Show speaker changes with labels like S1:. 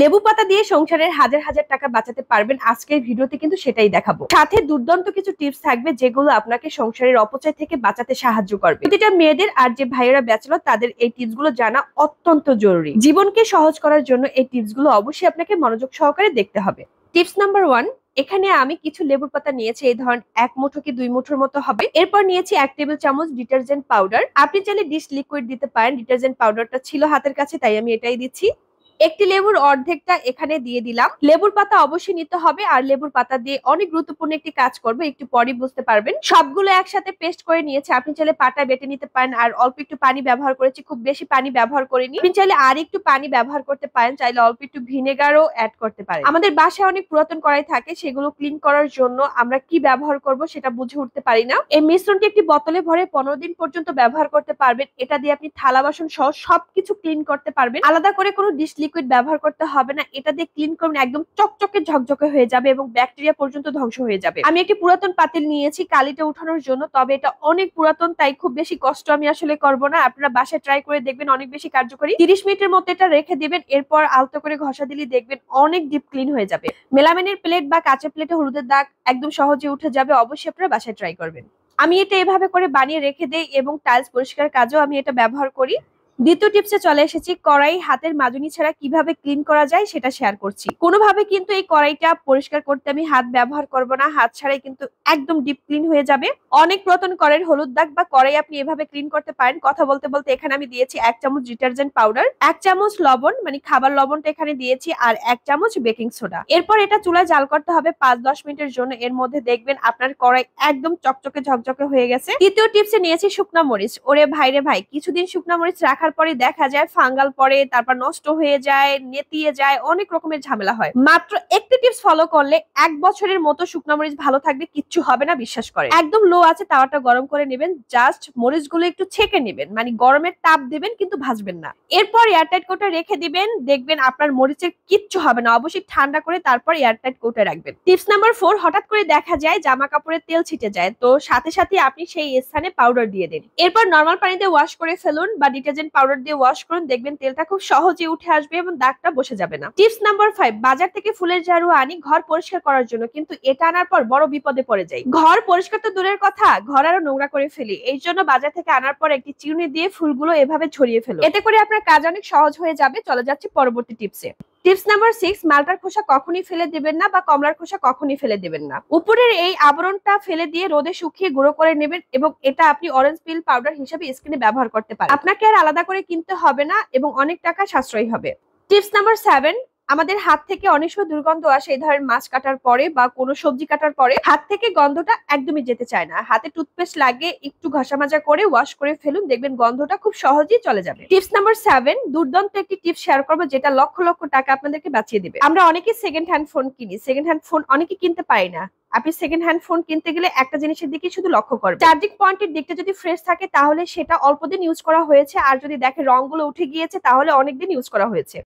S1: লেবু পাতা দিয়ে সংসারের হাজার হাজার টাকা বাঁচাতে পারবেন আজকের ভিডিওতে কিন্তু সেটাই দেখাবো সাথে দুর্দান্ত কিছু টিপস থাকবে যেগুলো আপনাকে সংসারের অপচয় থেকে বাঁচাতে সাহায্য করবে প্রতিটা মেয়েদের আর যে ভাইয়েরা ব্যাচেলর তাদের এই টিপস জানা অত্যন্ত জরুরি জীবনকে সহজ করার জন্য এই গুলো অবশ্যই আপনাকে মনোযোগ সহকারে দেখতে হবে টিপস নাম্বার ওয়ান এখানে আমি কিছু লেবুর পাতা নিয়েছি এই ধরন এক মুঠো কি দুই মুঠোর মতো হবে এরপর নিয়েছি এক টেবিল চামচ ডিটারজেন্ট পাউডার আপনি চাইলে ডিশ লিকুইড দিতে পারেন ডিটারজেন্ট পাউডারটা ছিল হাতের কাছে তাই আমি এটাই দিচ্ছি একটি লেবুর অর্ধেকটা এখানে দিয়ে দিলাম লেবুর পাতা অবশ্যই নিতে হবে আর লেবুর পাতা দিয়ে অনেক গুরুত্বপূর্ণ একটি কাজ করবো একটু পরে বুঝতে পারবেন সবগুলো একসাথে পেস্ট করে নিয়েছে আপনি চাইলে পাটা বেটে নিতে পারেন আর অল্প একটু পানি ব্যবহার করেছি খুব বেশি পানি ব্যবহার করিনি আপনি চাইলে আর একটু পানি ব্যবহার করতে পারেন চাইলে অল্প একটু ভিনেগারও অ্যাড করতে পারেন আমাদের বাসায় অনেক পুরাতন কড়াই থাকে সেগুলো ক্লিন করার জন্য আমরা কি ব্যবহার করব সেটা বুঝে উঠতে পারি না এই মিশ্রণটি একটি বোতলে ভরে পনেরো দিন পর্যন্ত ব্যবহার করতে পারবেন এটা দিয়ে আপনি থালা বাসন সহ সবকিছু ক্লিন করতে পারবেন আলাদা করে কোনো ডিশ লিকুইড ব্যবহার করতে হবে না এটা দিয়ে ক্লিন করবেন একদম চকচকে ঝকঝকে হয়ে যাবে এবং ব্যাকটেরিয়া পর্যন্ত ধ্বংস হয়ে যাবে আমি একটি পুরাতন পাতিল নিয়েছি কালিটা উঠানোর জন্য তবে এটা অনেক পুরাতন তাই খুব বেশি কষ্ট আমি আসলে করব না আপনারা বাসায় ট্রাই করে দেখবেন অনেক বেশি কার্যকরী তিরিশ মিনিটের মধ্যে এটা রেখে দেবেন এরপর আলতো করে ঘষা দিলে দেখবেন অনেক ডিপ ক্লিন হয়ে যাবে মেলামেনের প্লেট বা কাঁচের প্লেটে হলুদের দাগ একদম সহজে উঠে যাবে অবশ্যই আপনারা বাসায় ট্রাই করবেন আমি এটা এভাবে করে বানিয়ে রেখে দেই এবং টাইলস পরিষ্কার কাজেও আমি এটা ব্যবহার করি দ্বিতীয় টিপসে চলে এসেছি কড়াই হাতের মাজুনি ছাড়া কিভাবে ক্লিন করা যায় সেটা শেয়ার করছি কোনোভাবে কিন্তু এই কড়াইটা পরিষ্কার করতে আমি হাত ব্যবহার করব না হাত ছাড়াই কিন্তু একদম ডিপ ক্লিন হয়ে যাবে অনেক প্রতন করের হলুদ দাগ বা কড়াই আপনি এভাবে ক্লিন করতে পারেন কথা বলতে বলতে এখানে আমি দিয়েছি এক চামচ ডিটারজেন্ট পাউডার এক চামচ লবণ মানে খাবার লবণটা এখানে দিয়েছি আর এক চামচ বেকিং সোডা এরপর এটা চুলা জাল করতে হবে পাঁচ দশ মিনিটের জন্য এর মধ্যে দেখবেন আপনার কড়াই একদম চকচকে ঝকঝকে হয়ে গেছে তৃতীয় টিপসে নিয়েছি শুকনা মরিচ ওরে ভাইরে ভাই কিছুদিন শুকনা মরিচ রাখার রাখার পরে দেখা যায় ফাঙ্গাল পরে তারপর নষ্ট হয়ে যায় নেতিয়ে যায় অনেক রকমের ঝামেলা হয় মাত্র একটি টিপস ফলো করলে এক বছরের মতো শুকনা মরিচ ভালো থাকবে কিচ্ছু হবে না বিশ্বাস করে একদম লো আছে তাওয়াটা গরম করে নেবেন জাস্ট মরিচগুলো একটু ছেঁকে নেবেন মানে গরমের তাপ দেবেন কিন্তু ভাজবেন না এরপর এয়ারটাইট কোটা রেখে দিবেন দেখবেন আপনার মরিচের কিচ্ছু হবে না অবশ্যই ঠান্ডা করে তারপর এয়ারটাইট কোটা রাখবেন টিপস নাম্বার ফোর হঠাৎ করে দেখা যায় জামা কাপড়ের তেল ছিটে যায় তো সাথে সাথে আপনি সেই স্থানে পাউডার দিয়ে দিন এরপর নর্মাল পানিতে ওয়াশ করে ফেলুন বা ডিটারজেন্ট পাউডার দিয়ে ওয়াশ করুন দেখবেন তেলটা খুব সহজে উঠে আসবে এবং দাগটা বসে যাবে না টিপস নাম্বার ফাইভ বাজার থেকে ফুলের ঝাড়ু আনি ঘর পরিষ্কার করার জন্য কিন্তু এটা আনার পর বড় বিপদে পড়ে যায় ঘর পরিষ্কার তো দূরের কথা ঘর আরো নোংরা করে ফেলি এই জন্য বাজার থেকে আনার পর একটি চিউনি দিয়ে ফুলগুলো এভাবে ছড়িয়ে ফেলো এতে করে আপনার কাজ অনেক সহজ হয়ে যাবে চলে যাচ্ছে পরবর্তী টিপসে টিপস নাম্বার সিক্স মালটার খোসা কখনই ফেলে দেবেন না বা কমলার খোসা কখনই ফেলে দেবেন না উপরের এই আবরণটা ফেলে দিয়ে রোদে শুকিয়ে গুঁড়ো করে নেবেন এবং এটা আপনি অরেঞ্জ পিল পাউডার হিসেবে স্কিনে ব্যবহার করতে পারেন আপনাকে আর আলাদা করে কিনতে হবে না এবং অনেক টাকা সাশ্রয়ী হবে টিপস নাম্বার সেভেন আমাদের হাত থেকে অনেক সময় দুর্গন্ধ আসে এই ধরনের মাছ কাটার পরে বা কোনো সবজি কাটার পরে হাত থেকে গন্ধটা একদমই যেতে চায় না হাতে টুথপেস্ট লাগে একটু ঘাসা মাজা করে ওয়াশ করে ফেলুন দেখবেন গন্ধটা খুব সহজেই চলে যাবে টিপস নাম্বার সেভেন দুর্দান্ত একটি টিপস শেয়ার করবো যেটা লক্ষ লক্ষ টাকা আপনাদেরকে বাঁচিয়ে দেবে আমরা অনেকে সেকেন্ড হ্যান্ড ফোন কিনি সেকেন্ড হ্যান্ড ফোন অনেকে কিনতে পারি না আপনি সেকেন্ড হ্যান্ড ফোন কিনতে গেলে একটা জিনিসের দিকে শুধু লক্ষ্য করবেন চার্জিং পয়েন্টের দিকটা যদি ফ্রেশ থাকে তাহলে সেটা অল্পদিন ইউজ করা হয়েছে আর যদি দেখে গুলো উঠে গিয়েছে তাহলে অনেকদিন ইউজ করা হয়েছে